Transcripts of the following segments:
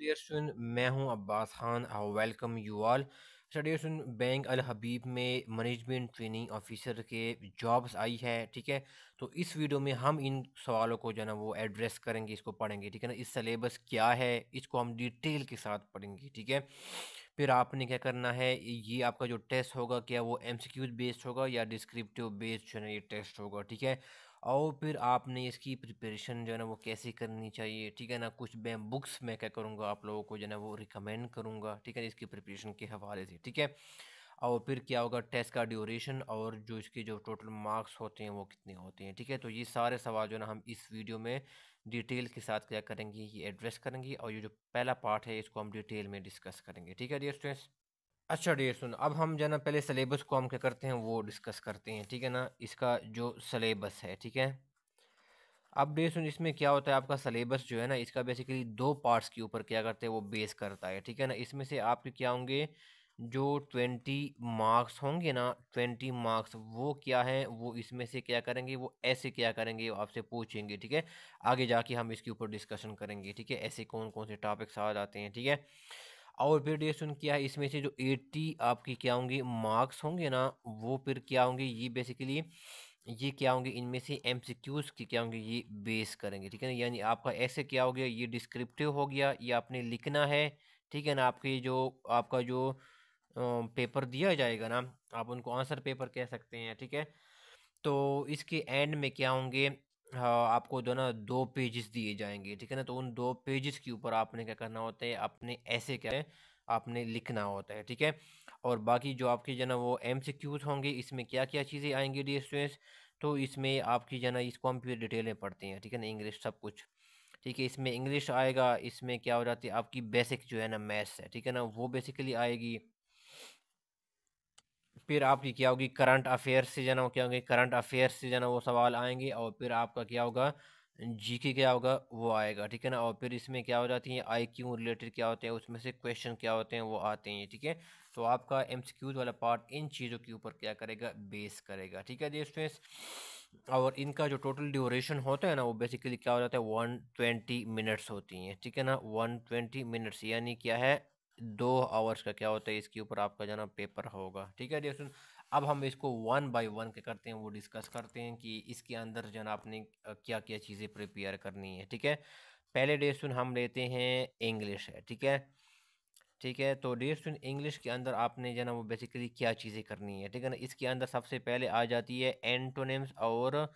Dear मैं हूं अब्बास खान और वेलकम यू ऑल स्टडियर स्टूडेंट बैंक अल हबीब में मैनेजमेंट ट्रेनिंग ऑफिसर के जॉब्स आई है ठीक है तो इस वीडियो में हम इन सवालों को जो है ना वो एड्रेस करेंगे इसको पढ़ेंगे ठीक है ना इस सलेबस क्या है इसको हम डिटेल के साथ पढ़ेंगे ठीक है फिर आपने क्या करना है ये आपका जो टेस्ट होगा क्या वो एम बेस्ड होगा या डिस्क्रिप्टिव बेस्ड जो है ना ये टेस्ट होगा ठीक है और फिर आपने इसकी प्रिपरेशन जो है ना वो कैसे करनी चाहिए ठीक है ना कुछ मैं बुक्स मैं क्या करूँगा आप लोगों को जो है ना वो रिकमेंड करूँगा ठीक है ना इसकी प्रिपरेशन के हवाले से ठीक है और फिर क्या होगा टेस्ट का ड्यूरेशन और जो इसके जो टोटल मार्क्स होते हैं वो कितने होते हैं ठीक है तो ये सारे सवाल जो ना हम इस वीडियो में डिटेल के साथ क्या करेंगे ये एड्रेस करेंगे और ये जो पहला पार्ट है इसको हम डिटेल में डिस्कस करेंगे ठीक है डियर स्टूडेंट्स अच्छा डेयर सुन अब हम ना पहले सलेबस को हम क्या करते हैं वो डिस्कस करते हैं ठीक है ना इसका जो सलेबस है ठीक है अब डेयर सुन इसमें क्या होता है आपका सलेबस जो है ना इसका बेसिकली दो पार्ट्स के ऊपर क्या करते हैं वो बेस करता है ठीक है ना इसमें से आपके क्या होंगे जो ट्वेंटी मार्क्स होंगे ना ट्वेंटी मार्क्स वो क्या है वो इसमें से क्या करेंगे वो ऐसे क्या करेंगे आपसे पूछेंगे ठीक है आगे जाके हम इसके ऊपर डिस्कशन करेंगे ठीक है ऐसे कौन कौन से टॉपिक्स आ जाते हैं ठीक है और फिर सुन क्या है इसमें से जो एट्टी आपकी क्या होंगी मार्क्स होंगे ना वो फिर क्या होंगे ये बेसिकली ये क्या होंगे इनमें से एम की क्या होंगे ये बेस करेंगे ठीक है ना यानी आपका ऐसे क्या हो गया ये डिस्क्रिप्टिव हो गया ये आपने लिखना है ठीक है ना आपके जो आपका जो पेपर दिया जाएगा ना आप उनको आंसर पेपर कह सकते हैं ठीक है तो इसके एंड में क्या होंगे आपको जो है ना दो पेजेस दिए जाएंगे ठीक है ना? तो उन दो पेजेस के ऊपर आपने क्या करना होता है, अपने ऐसे क्या है, आपने लिखना होता है, ठीक है? और बाकी जो आपके जो है ना वो क्यूज होंगे, इसमें क्या-क्या चीज़ें आएँगी डी एस तो इसमें आपकी जो है ना इसको हम फिर डिटेल में पढ़ते हैं, ठीक है ना? इंग्लिश सब कुछ, ठीक है? इसमें इंग्लिश आएगा, इसमें क्या हो जाती है आपकी बेसिक जो है ना मैथ्स है, ठीक है ना? वो बेसिकली आएगी। फिर आपकी क्या होगी करंट अफेयर से जो ना क्या होंगे करंट अफेयर से जो ना वो सवाल आएंगे और फिर आपका क्या होगा जी के क्या होगा वो आएगा ठीक है ना और फिर इसमें क्या हो जाती है आई क्यू रिलेटेड क्या होते हैं उसमें से क्वेश्चन क्या होते हैं वो आते हैं ठीक है तो आपका एम सी क्यूज़ वाला पार्ट इन चीज़ों के ऊपर क्या करेगा बेस करेगा ठीक है जी स्टूडेंट्स और इनका जो टोटल ड्यूरेशन होता है ना वो बेसिकली क्या हो जाता है वन ट्वेंटी मिनट्स होती हैं ठीक है ना वन ट्वेंटी मिनट्स यानी क्या है दो आवर्स का क्या होता है इसके ऊपर आपका जाना पेपर होगा ठीक है डियर अब हम इसको वन बाय वन के करते हैं वो डिस्कस करते हैं कि इसके अंदर जाना आपने क्या क्या चीज़ें प्रिपेयर करनी है ठीक है पहले डियर हम लेते हैं इंग्लिश है ठीक है ठीक है तो डियर स्टूडेंट इंग्लिश के अंदर आपने जो ना वो बेसिकली क्या चीज़ें करनी है ठीक है ना इसके अंदर सबसे पहले आ जाती है एंटोनिम्स और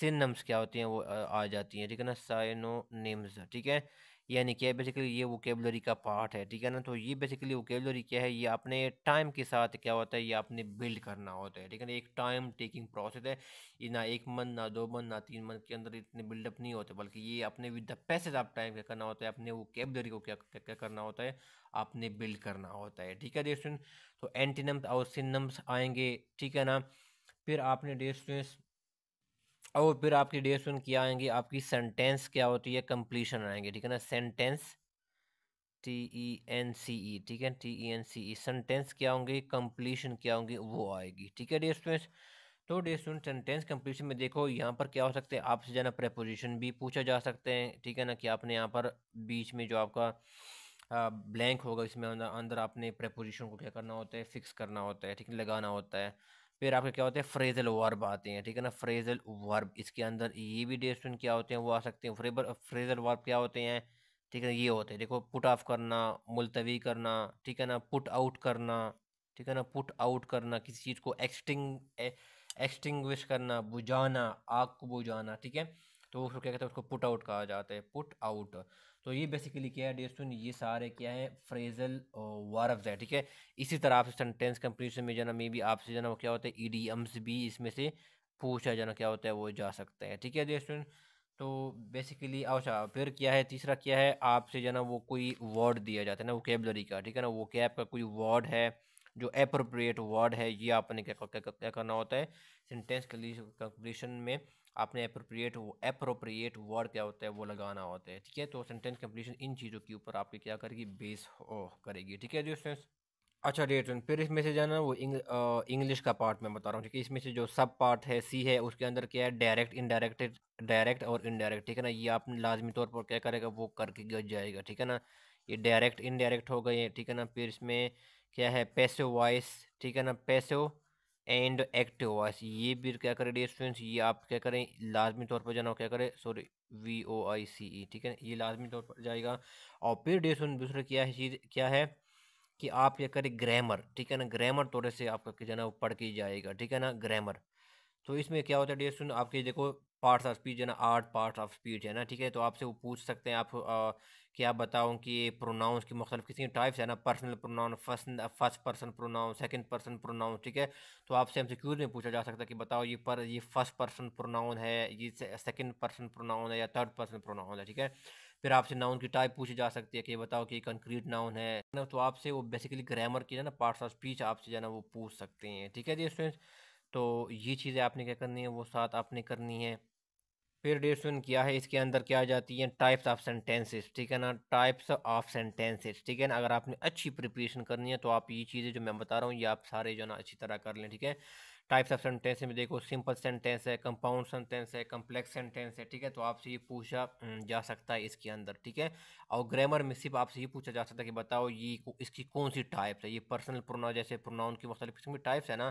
सिनम्स क्या होती हैं वो आ जाती हैं ठीक है ना साइनोनेम्स ठीक है यानी क्या बेसिकली ये वोकेबलरी का पार्ट है ठीक है ना तो ये बेसिकली वोकेबलरी क्या है ये अपने टाइम के साथ क्या होता है ये आपने बिल्ड करना होता है ठीक है ना एक टाइम टेकिंग प्रोसेस है ये ना एक मंथ ना दो मंथ ना तीन मंथ के अंदर इतने बिल्डअप नहीं होते बल्कि ये अपने विद द पैसेज आप टाइम क्या करना होता है अपने वोकेबलरी को क्या क्या करना होता है आपने बिल्ड करना होता है ठीक है डेस्टूडेंट तो एंटीनम्स और सिनम्स आएंगे ठीक है ना फिर आपने डेस्टूडेंट्स और फिर आपकी डेफिनेशन क्या आएंगे आपकी सेंटेंस क्या होती है कंप्लीशन आएंगे ठीक है ना sentence T E N C E ठीक है T E N C E sentence क्या होंगे कंप्लीशन क्या होंगे वो आएगी ठीक है डियर स्टूडेंट्स तो डियर स्टूडेंट सेंटेंस कंप्लीशन में देखो यहाँ पर क्या हो सकते हैं आपसे जाना प्रेपोजिशन भी पूछा जा सकते हैं ठीक है ना कि आपने यहाँ पर बीच में जो आपका ब्लैंक होगा इसमें अंदर आपने प्रेपोजिशन को क्या करना होता है फिक्स करना होता है ठीक है लगाना होता है फिर आपके क्या होते हैं फ्रेजल वर्ब आते हैं ठीक है ना फ्रेजल वर्ब इसके अंदर ये भी डेस्टन क्या होते हैं वो आ सकते हैं फ्रेबर फ्रेजल वर्ब क्या होते हैं ठीक है ना ये होते हैं देखो पुट ऑफ करना मुलतवी करना ठीक है ना पुट आउट करना ठीक है ना पुट आउट करना किसी चीज़ को एक्सटिंग एक्सटिंग करना बुझाना आग को बुझाना ठीक है तो उसको क्या कहते हैं उसको पुट आउट कहा जाता है पुट आउट तो ये बेसिकली क्या है डेयर ये सारे क्या है फ्रेजल वारफ्स है ठीक है इसी तरह आपसे सेंटेंस कंप्लीशन में जाना मे भी आपसे जाना वो क्या होता है ईडीएम्स भी इसमें से पूछा जाना क्या होता है वो जा सकता है ठीक है डेयर तो बेसिकली अच्छा फिर क्या है तीसरा क्या है आपसे जो ना वो कोई वर्ड दिया जाता है ना वो कैबलरी का ठीक है ना वो कैब का कोई वर्ड है जो अप्रोप्रिएट वर्ड है ये आपने क्या क्या, क्या, क्या करना होता है सेंटेंस कंप्लीशन में आपने अप्रोप्रिएट अप्रोप्रिएट वर्ड क्या होता है वो लगाना होता है ठीक है तो सेंटेंस कंप्लीशन इन चीज़ों के ऊपर आपकी क्या करेगी बेस हो करेगी ठीक है जो स्टूडेंट्स अच्छा डेट फिर इसमें से जाना वो इंग्लिश का पार्ट मैं बता रहा हूँ ठीक है इसमें से जो सब पार्ट है सी है उसके अंदर क्या है डायरेक्ट इनडायरेक्ट डायरेक्ट और इनडायरेक्ट ठीक है ना ये आपने लाजमी तौर पर क्या करेगा वो करके जाएगा ठीक है ना ये डायरेक्ट इनडायरेक्ट हो गए ठीक है ना फिर इसमें क्या है पैसे वॉइस ठीक है ना पैसे एंड एक्टिव वॉइस ये भी क्या करें डी स्टूडेंट्स ये आप क्या करें लाजमी तौर पर जाना क्या करें सॉरी वी ओ आई सी ई ठीक है ये लाजमी तौर पर जाएगा और फिर डी स्टूडेंट दूसरा क्या है चीज़ क्या है कि आप क्या करें ग्रामर ठीक है ना ग्रामर थोड़े से आपका जाना पढ़ के जाएगा ठीक है ना ग्रामर तो इसमें क्या होता है डी स्टूडेंट आपके देखो पार्ट्स ऑफ स्पीच है ना आर्ट पार्ट्स ऑफ स्पीच है ना ठीक है तो आपसे वो पूछ सकते हैं आप आ, कि बताओ कि प्रोनाउंस की मुख्तलिफ किसी टाइप्स है ना personal pronoun first first person pronoun second person pronoun ठीक है तो आपसे हमसे क्यूज में पूछा जा सकता है कि बताओ ये पर ये फर्स्ट पर्सन प्रोनाउन है ये सेकेंड पर्सन प्रोनाउन है या थर्ड पर्सन प्रोनाउन है ठीक है फिर आपसे नाउन की टाइप पूछी जा सकती है कि बताओ कि कंक्रीट नाउन है ना तो आपसे वो बेसिकली ग्रामर की ना पार्ट्स ऑफ स्पीच आपसे जो है ना वो पूछ सकते हैं ठीक है जी स्टूडेंट्स तो ये चीज़ें आपने क्या करनी है वो साथ आपने करनी है फिर डिस्कशन किया है इसके अंदर क्या आ जाती है टाइप्स ऑफ सेंटेंसेस ठीक है ना टाइप्स ऑफ सेंटेंसेस ठीक है ना अगर आपने अच्छी प्रिपरेशन करनी है तो आप ये चीज़ें जो मैं बता रहा हूँ ये आप सारे जो ना अच्छी तरह कर लें ठीक है टाइप्स ऑफ सेंटेंस में देखो सिंपल सेंटेंस है कंपाउंड सेंटेंस है कम्प्लेक्स सेंटेंस है ठीक है तो आपसे ये पूछा जा सकता है इसके अंदर ठीक है और ग्रामर में सिर्फ आपसे ये पूछा जा सकता है कि बताओ ये इसकी कौन सी टाइप है ये पर्सनल प्रोनाउन जैसे प्रोनाउन की मुख्तलिफ किस्म की टाइप्स है ना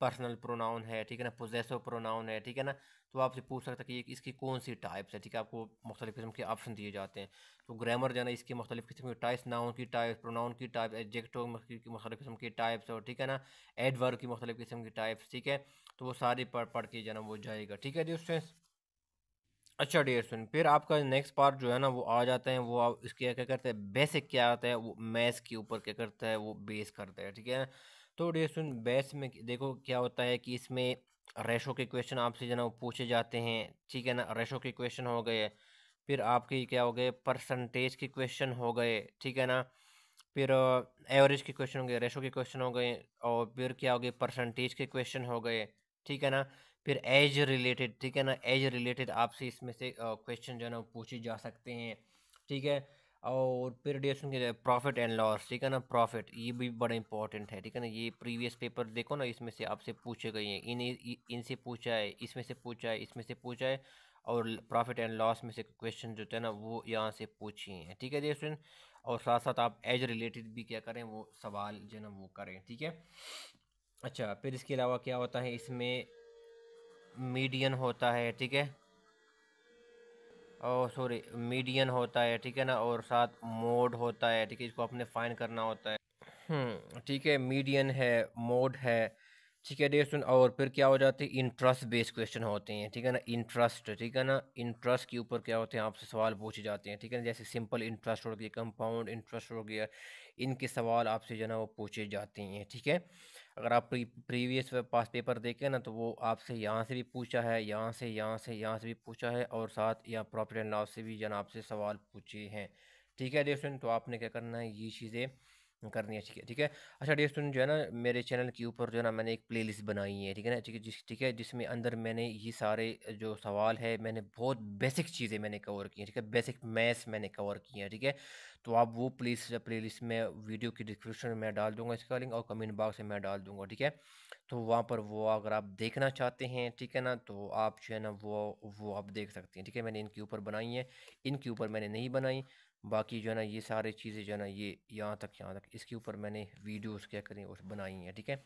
पर्सनल प्रोनाउन है ठीक है ना पोजेसो प्रोनाउन है ठीक है ना तो आपसे पूछ सकता है कि इसकी कौन सी टाइप्स है ठीक है आपको मुख्तलिफ़ किस्म के ऑप्शन दिए जाते हैं तो ग्रामर जाना इसके मुख्तलिफ़ किस्म के टाइप्स नाउन की टाइप्स प्रोनाउन की टाइप एडजेक्टो की मुख्तलिफ़ किस्म के टाइप्स और ठीक है ना एडवर्क की मुख्तलिफ़ किस्म की टाइप्स ठीक है तो वो सारी पढ़ पढ़ के जाना वो जाएगा ठीक है दोस्तों अच्छा डेयर सुन फिर आपका नेक्स्ट पार्ट जो है ना वो आ जाता है वो आप इसके क्या करते हैं बेसिक क्या आता है वो मैथ्स के ऊपर क्या करता है वो बेस करता है ठीक है ना तो डेयर सुन बेस में देखो क्या होता है कि इसमें रेशो के क्वेश्चन आपसे जो पूछे जाते हैं ठीक है ना रेशो के क्वेश्चन हो गए फिर आपके क्या हो गए परसेंटेज के क्वेश्चन हो गए ठीक है ना फिर एवरेज के क्वेश्चन हो गए रेशो के क्वेश्चन हो गए और फिर क्या हो गए परसेंटेज के क्वेश्चन हो गए ठीक है ना फिर एज रिलेटेड ठीक है ना एज रिलेटेड आपसे इसमें से क्वेश्चन जो है ना पूछे जा सकते हैं ठीक है और पीरियडेशन के प्रॉफिट एंड लॉस ठीक है ना प्रॉफिट ये भी बड़ा इंपॉर्टेंट है ठीक है ना ये प्रीवियस पेपर देखो ना इसमें से आपसे पूछे गए हैं इन इनसे पूछा है इसमें से पूछा है इसमें से पूछा है और प्रॉफिट एंड लॉस में से क्वेश्चन जो है ना वो यहाँ से पूछिए हैं ठीक है जी स्टूडेंट और साथ साथ आप एज रिलेटेड भी क्या करें वो सवाल जो है ना वो करें ठीक है अच्छा फिर इसके अलावा क्या होता है इसमें मीडियन होता है ठीक है और सॉरी मीडियन होता है ठीक है ना और साथ मोड होता है ठीक है इसको अपने फाइन करना होता है हम्म, ठीक है मीडियन है मोड है ठीक है डेयर स्टूडेंट और फिर क्या हो जाते हैं इंटरेस्ट बेस्ड क्वेश्चन होते हैं ठीक है ना इंटरेस्ट ठीक है ना इंटरेस्ट के ऊपर क्या होते हैं आपसे सवाल पूछे जाते हैं ठीक है ना जैसे सिंपल इंटरेस्ट हो गया कंपाउंड इंटरेस्ट हो गया इनके सवाल आपसे जो है ना वो पूछे जाते हैं ठीक है अगर आप प्री प्रीवियस पास पेपर देखें ना तो वो आपसे यहाँ से भी पूछा है यहाँ से यहाँ से यहाँ से भी पूछा है और साथ यहाँ प्रॉपर्टी एंड लॉ से भी जनाब से सवाल पूछे हैं ठीक है स्टूडेंट तो आपने क्या करना है ये चीज़ें करनी है ठीक है ठीक है अच्छा डियर स्टूडेंट जो है ना मेरे चैनल के ऊपर जो है ना मैंने एक प्लेलिस्ट बनाई है ठीक है ना ठीक है जिस ठीक है जिसमें अंदर मैंने ये सारे जो सवाल है मैंने बहुत बेसिक चीज़ें मैंने कवर की हैं ठीक है बेसिक मैथ्स मैंने कवर किए हैं ठीक है तो आप वो प्लेस प्ले लिस्ट में वीडियो की डिस्क्रिप्शन में मैं डाल दूंगा इसका लिंक और कमेंट बॉक्स में मैं डाल दूंगा ठीक है तो वहाँ पर वो अगर आप देखना चाहते हैं ठीक है ना तो आप जो है ना वो वो आप देख सकते हैं ठीक है मैंने इनके ऊपर बनाई है इनके ऊपर मैंने नहीं बनाई बाकी जो है ना ये सारे चीज़ें जो है ना ये यहाँ तक यहाँ तक इसके ऊपर मैंने वीडियोस क्या करें और बनाई हैं ठीक है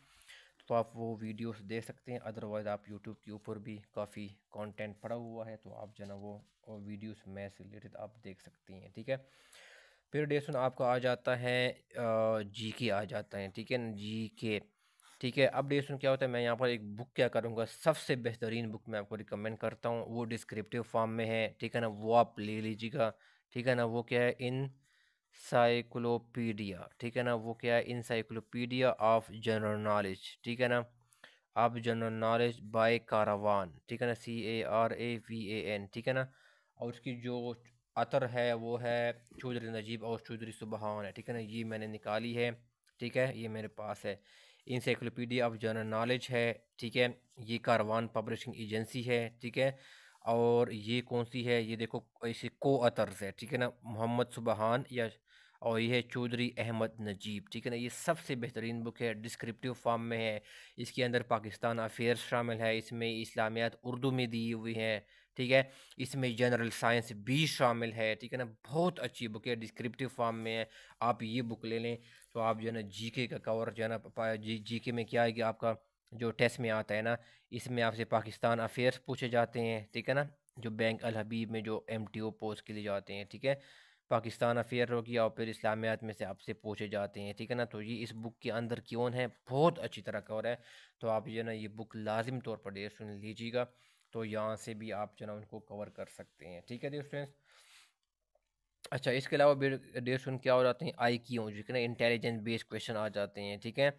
तो आप वो वीडियोस देख सकते हैं अदरवाइज़ आप यूट्यूब के ऊपर भी काफ़ी कंटेंट पड़ा हुआ है तो आप जो है ना वो वीडियोस मैथ से रिलेटेड आप देख सकती हैं ठीक है फिर डेसन आपका आ जाता है जी के आ जाता है ठीक है ना जी के ठीक है अब डेसन क्या होता है मैं यहाँ पर एक बुक क्या करूँगा सबसे बेहतरीन बुक मैं आपको रिकमेंड करता हूँ वो डिस्क्रिप्टिव फॉर्म में है ठीक है ना वो आप ले लीजिएगा ठीक है ना वो क्या है इन साइक्लोपीडिया ठीक है ना वो क्या है इनसाइक्लोपीडिया ऑफ जनरल नॉलेज ठीक है ना आप जनरल नॉलेज बाय कारावान ठीक है ना C A R A V A N ठीक है ना और उसकी जो अतर है वो है चौधरी नजीब और चौधरी सुबहान है ठीक है ना ये मैंने निकाली है ठीक है ये मेरे पास है इनसाइक्लोपीडिया ऑफ जनरल नॉलेज है ठीक है ये कारवान पब्लिशिंग एजेंसी है ठीक है और ये कौन सी है ये देखो ऐसे को अतर्स है ठीक है ना मोहम्मद सुबहान या और यह है चौधरी अहमद नजीब ठीक है ना ये सबसे बेहतरीन बुक है डिस्क्रिप्टिव फॉर्म में है इसके अंदर पाकिस्तान अफेयर्स शामिल है इसमें इस्लामियात उर्दू में दी हुई हैं ठीक है इसमें जनरल साइंस भी शामिल है ठीक है ना बहुत अच्छी बुक है डिस्क्रिप्टिव फॉर्म में है आप ये बुक ले लें तो आप जो है ना जी के का कवर जो है ना जी के में क्या है कि आपका जो टेस्ट में आता है ना इसमें आपसे पाकिस्तान अफेयर्स पूछे जाते हैं ठीक है ना जो बैंक अल हबीब में जो एम टी ओ पोस्ट के लिए जाते हैं ठीक है पाकिस्तान अफेयर हो गया और फिर इस्लामियात में से आपसे पूछे जाते हैं ठीक है ना तो ये इस बुक के अंदर क्यों है बहुत अच्छी तरह कवर है तो आप जो ना ये बुक लाजिम तौर पर डेयर सुन लीजिएगा तो यहाँ से भी आप जो ना उनको कवर कर सकते हैं ठीक है डेयर अच्छा इसके अलावा डेयर सुन क्या हो जाते हैं आई क्यू जो है ना इंटेलिजेंस बेस्ड क्वेश्चन आ जाते हैं ठीक है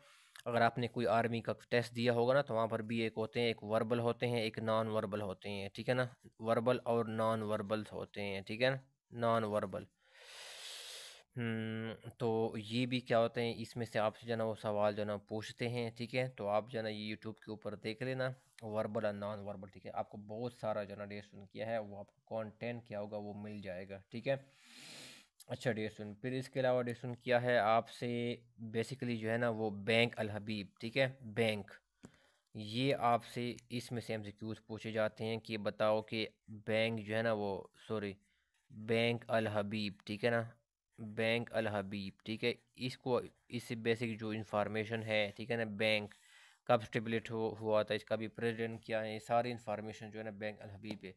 अगर आपने कोई आर्मी का टेस्ट दिया होगा ना तो वहाँ पर भी एक होते हैं एक वर्बल होते हैं एक नॉन वर्बल होते हैं ठीक है ना वर्बल और नॉन वर्बल होते हैं ठीक है ना नॉन वर्बल हम्म, तो ये भी क्या होते हैं इसमें से आपसे जो ना वो सवाल जो ना पूछते हैं ठीक है तो आप जो ना ये यूट्यूब के ऊपर देख लेना वर्बल और नॉन वर्बल ठीक है आपको बहुत सारा जो ना डेस्टन किया है वो आपको कॉन्टेंट क्या होगा वो मिल जाएगा ठीक है अच्छा डेयर फिर इसके अलावा डेयर स्टूडेंट क्या है आपसे बेसिकली जो है ना वो बैंक अलहबीब ठीक है बैंक ये आपसे इसमें से एमसीक्यूज पूछे जाते हैं कि बताओ कि बैंक जो है ना वो सॉरी बैंक अलहबीब ठीक है ना बैंक अलहबीब ठीक है इसको इससे बेसिक जो इन्फॉर्मेशन है ठीक है ना बैंक कब स्टेबलेट हो हुआ था इसका भी प्रेजिडेंट क्या है सारी इन्फॉर्मेशन जो है ना बैंक अलहबीब है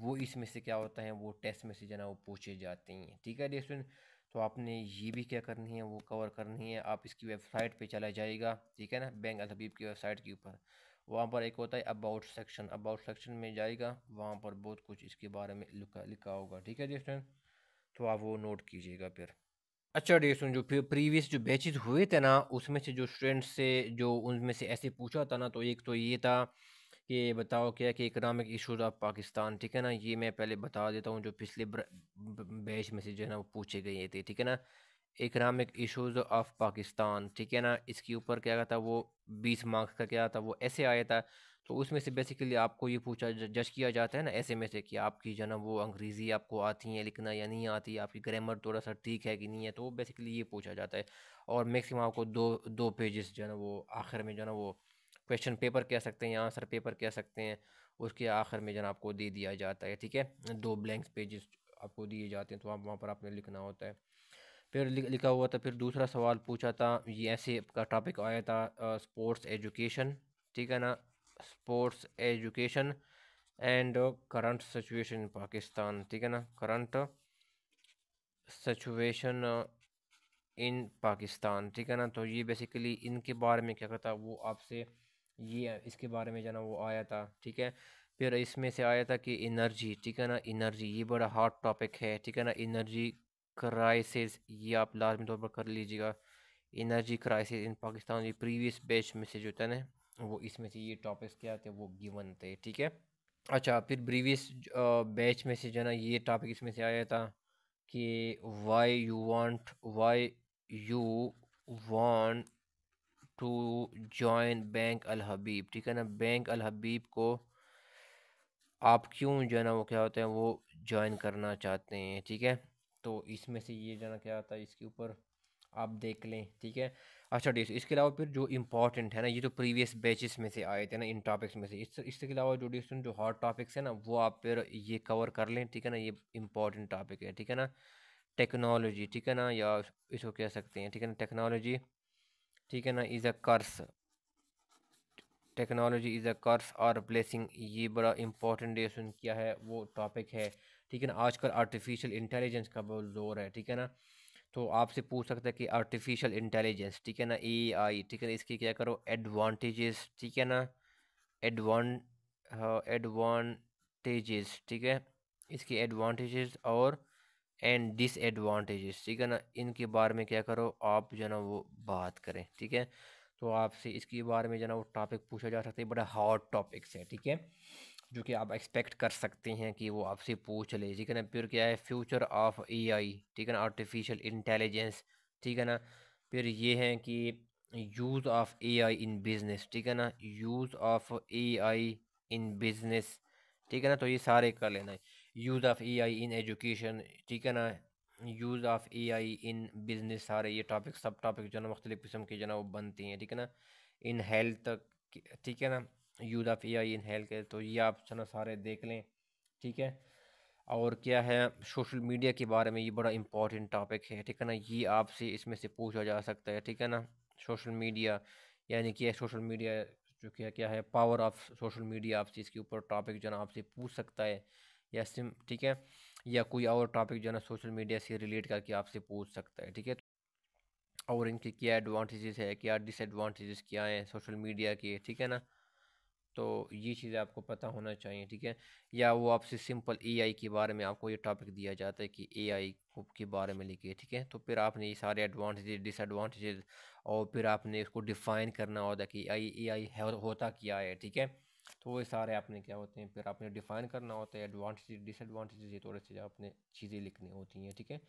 वो इसमें से क्या होता है वो टेस्ट में से जो है वो पूछे जाते हैं ठीक है डियर स्टूडेंट तो आपने ये भी क्या करनी है वो कवर करनी है आप इसकी वेबसाइट पे चला जाएगा ठीक है ना बैंक अलहबीब की वेबसाइट के ऊपर वहाँ पर एक होता है अबाउट सेक्शन अबाउट सेक्शन में जाएगा वहाँ पर बहुत कुछ इसके बारे में लिखा लिखा होगा ठीक है डियर स्टूडेंट तो आप वो नोट कीजिएगा फिर अच्छा डेट सुन जो प्रीवियस जो बैचेज हुए थे ना उसमें से जो स्टूडेंट्स से जो उनमें से ऐसे पूछा था ना तो एक तो ये था कि बताओ क्या है कि इकनॉमिक इशूज ऑफ पाकिस्तान ठीक है ना ये मैं पहले बता देता हूँ जो पिछले बैच में से जो है ना वो पूछे गए थे ठीक है ना इकनॉमिक इशूज ऑफ पाकिस्तान ठीक है ना इसके ऊपर क्या आया था वो बीस मार्क्स का क्या था वो ऐसे आया था तो उसमें से बेसिकली आपको ये पूछा जज किया जाता है ना ऐसे में से कि आपकी जो ना वो अंग्रेज़ी आपको आती है लिखना या नहीं आती आपकी ग्रामर थोड़ा सा ठीक है कि नहीं है तो बेसिकली ये पूछा जाता है और मैक्सिमम आपको दो दो पेजेस जो है ना वो आखिर में जो है ना वो क्वेश्चन पेपर कह सकते हैं या आंसर पेपर कह सकते हैं उसके आखिर में जन आपको दे दिया जाता है ठीक है दो ब्लैंक्स पेजेस आपको दिए जाते हैं तो आप वहाँ पर आपने लिखना होता है फिर लिखा हुआ था फिर दूसरा सवाल पूछा था ये ऐसे का टॉपिक आया था स्पोर्ट्स एजुकेशन ठीक है ना sports education and current situation in Pakistan ठीक है ना करंट सिचुएशन इन पाकिस्तान ठीक है ना तो ये बेसिकली इनके बारे में क्या कहता वो आपसे ये इसके बारे में जाना वो आया था ठीक है फिर इसमें से आया था कि एनर्जी ठीक है ना एनर्जी ये बड़ा हॉट टॉपिक है ठीक है ना एनर्जी क्राइसिस ये आप लाजमी तौर पर कर लीजिएगा एनर्जी क्राइसिस इन पाकिस्तान ये प्रीवियस बेच में से जो था ना वो इसमें से ये टॉपिक्स क्या थे वो गिवन थे ठीक है अच्छा फिर प्रीवियस बैच में से जो ना ये टॉपिक इसमें से आया था कि why you want why you want to join bank Al Habib ठीक है ना बैंक अल हबीब को आप क्यों जो है ना वो क्या होते हैं वो जॉइन करना चाहते हैं ठीक है तो इसमें से ये जाना क्या आता है इसके ऊपर आप देख लें ठीक है अच्छा डेट तो इसके अलावा फिर जो इम्पॉर्टेंट है ना ये जो प्रीवियस बैचेस में से आए थे ना इन टॉपिक्स में से इस इसके अलावा जो डी जो हॉट टॉपिक्स है ना वो आप फिर ये कवर कर लें ठीक है ना ये इंपॉर्टेंट टॉपिक है ठीक है ना टेक्नोलॉजी ठीक है ना या इसको कह सकते हैं ठीक है ना टेक्नोलॉजी ठीक है ना is a curse technology is a curse और ब्लेसिंग ये बड़ा इंपॉर्टेंट लेसन किया है वो टॉपिक है ठीक है ना आजकल आर्टिफिशियल इंटेलिजेंस का बहुत ज़ोर है ठीक है ना तो आपसे पूछ सकते हैं कि आर्टिफिशियल इंटेलिजेंस ठीक है ना ए आई ठीक है ना इसकी क्या करो एडवांटेजेस ठीक है ना एडवान हाँ, एडवांटेजेस ठीक है इसकी एडवांटेजेस और एंड डिसएडवांटेजेस ठीक है ना इनके बारे में क्या करो आप जो ना वो बात करें ठीक है तो आपसे इसके बारे में जो ना वो टॉपिक पूछा जा सकता है बड़ा हॉट टॉपिक्स है ठीक है जो कि आप एक्सपेक्ट कर सकते हैं कि वो आपसे पूछ ले ठीक है ना फिर क्या है फ्यूचर ऑफ एआई ठीक है ना आर्टिफिशियल इंटेलिजेंस ठीक है ना फिर ये है कि use of AI in business ठीक है ना use of AI in business ठीक है ना तो ये सारे कर लेना है use of AI in education ठीक है ना use of AI in business सारे ये टॉपिक सब टॉपिक जो है ना मुख्तलिफ़ किस्म के जो ना वो बनती हैं ठीक है ना इन हेल्थ ठीक है ना use of AI in health तो ये आप जो ना सारे देख लें ठीक है और क्या है सोशल मीडिया के बारे में ये बड़ा इंपॉर्टेंट टॉपिक है ठीक है ना ये आपसे इसमें से पूछा जा सकता है ठीक है ना सोशल मीडिया यानी कि सोशल मीडिया जो क्या क्या है पावर ऑफ सोशल मीडिया आपसे इसके ऊपर टॉपिक जो है आपसे पूछ सकता है या सिम ठीक है या कोई और टॉपिक जो है ना सोशल मीडिया से रिलेट करके आपसे पूछ सकता है ठीक है और इनके क्या एडवांटेजेस है क्या डिसएडवांटेजेस क्या हैं सोशल मीडिया के ठीक है ना तो ये चीज़ें आपको पता होना चाहिए ठीक है या वो आपसे सिंपल एआई के बारे में आपको ये टॉपिक दिया जाता है कि एआई के बारे में लिखिए ठीक है तो फिर आपने ये सारे एडवांटेजेस डिसएडवांटेजेस और फिर आपने इसको डिफ़ाइन करना होता है कि ए आई होता क्या है ठीक है तो वो सारे आपने क्या होते हैं फिर आपने डिफाइन करना होता है एडवांटेज डिसएडवांटेज ये थोड़े से आपने चीज़ें लिखनी होती हैं ठीक है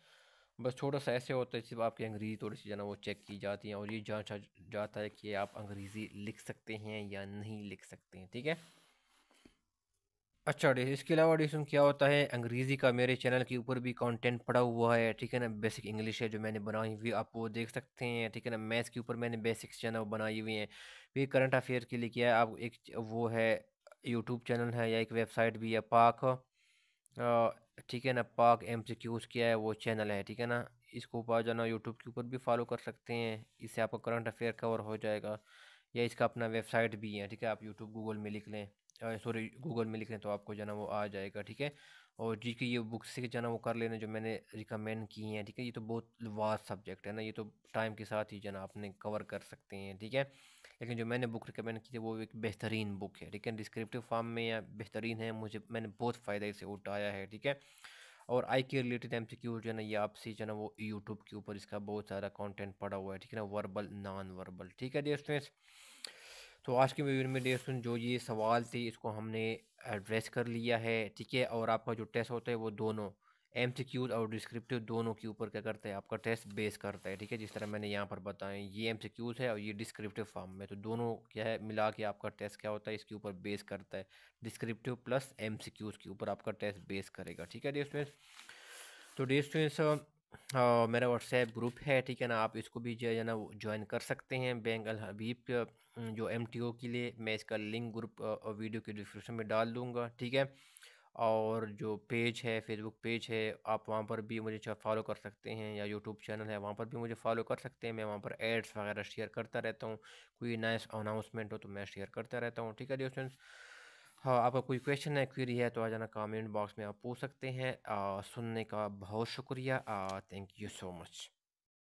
बस थोड़ा सा ऐसे होता है सिर्फ आपकी अंग्रेज़ी थोड़ी सी जाना वो चेक की जाती है और ये जांचा जाता है कि आप अंग्रेज़ी लिख सकते हैं या नहीं लिख सकते हैं ठीक है अच्छा डिस इसके अलावा डिसन क्या होता है अंग्रेज़ी का मेरे चैनल के ऊपर भी कंटेंट पड़ा हुआ है ठीक है ना बेसिक इंग्लिश है जो मैंने बनाई हुई आप वो देख सकते हैं ठीक है ना मैथ्स के ऊपर मैंने बेसिक्स वो बनाई हुई हैं भी करंट अफेयर के लिए किया है आप एक वो है यूट्यूब चैनल है या एक वेबसाइट भी है पाक ठीक है ना पाक एम सी क्यूज़ किया है वो चैनल है ठीक है ना इसको आप जाना यूट्यूब के ऊपर भी फॉलो कर सकते हैं इससे आपका करंट अफेयर कवर हो जाएगा या इसका अपना वेबसाइट भी है ठीक है आप यूट्यूब गूगल में लिख लें सॉरी गूगल में लिख लें तो आपको जाना वो आ जाएगा ठीक है और जी की ये बुक्स से जाना वो कर लेना जो मैंने रिकमेंड की हैं ठीक है ये तो बहुत वास्ट सब्जेक्ट है ना ये तो टाइम के साथ ही जाना आपने कवर कर सकते हैं ठीक है लेकिन जो मैंने बुक रिकमेंड की थी वो एक बेहतरीन बुक है ठीक है डिस्क्रिप्टिव फॉर्म में या बेहतरीन है मुझे मैंने बहुत फ़ायदा इसे उठाया है ठीक है और आई के रिलेटेड एम सी जो है ना ये आपसे जो है ना वो यूट्यूब के ऊपर इसका बहुत सारा कॉन्टेंट पड़ा हुआ है ठीक है ना वर्बल नॉन वर्बल ठीक है डेयर स्टूडेंट्स तो आज के वीडियो में डेयर जो ये सवाल थे इसको हमने एड्रेस कर लिया है ठीक है और आपका जो टेस्ट होता है वो दोनों एम और डिस्क्रिप्टिव दोनों के ऊपर क्या करता है आपका टेस्ट बेस करता है ठीक है जिस तरह मैंने यहाँ पर बताया ये एम है और ये डिस्क्रिप्टिव फॉर्म में तो दोनों क्या है मिला के आपका टेस्ट क्या होता है इसके ऊपर बेस करता है डिस्क्रिप्टिव प्लस एम के ऊपर आपका टेस्ट बेस करेगा ठीक है डी स्टूडेंट्स तो डियर स्टूडेंट्स मेरा व्हाट्सएप ग्रुप है ठीक है ना आप इसको भी जो है ना ज्वाइन कर सकते हैं बैंक अलहबीब हबीब जो एम के लिए मैं इसका लिंक ग्रुप वीडियो के डिस्क्रिप्शन में डाल दूँगा ठीक है और जो पेज है फेसबुक पेज है आप वहाँ पर भी मुझे फॉलो कर सकते हैं या यूट्यूब चैनल है वहाँ पर भी मुझे फॉलो कर सकते हैं मैं वहाँ पर एड्स वगैरह शेयर करता रहता हूँ कोई नाइस अनाउंसमेंट हो तो मैं शेयर करता रहता हूँ ठीक है जी हाँ आपका कोई क्वेश्चन है क्वेरी है तो आ जाना कमेंट बॉक्स में आप पूछ सकते हैं आ, सुनने का बहुत शुक्रिया थैंक यू सो मच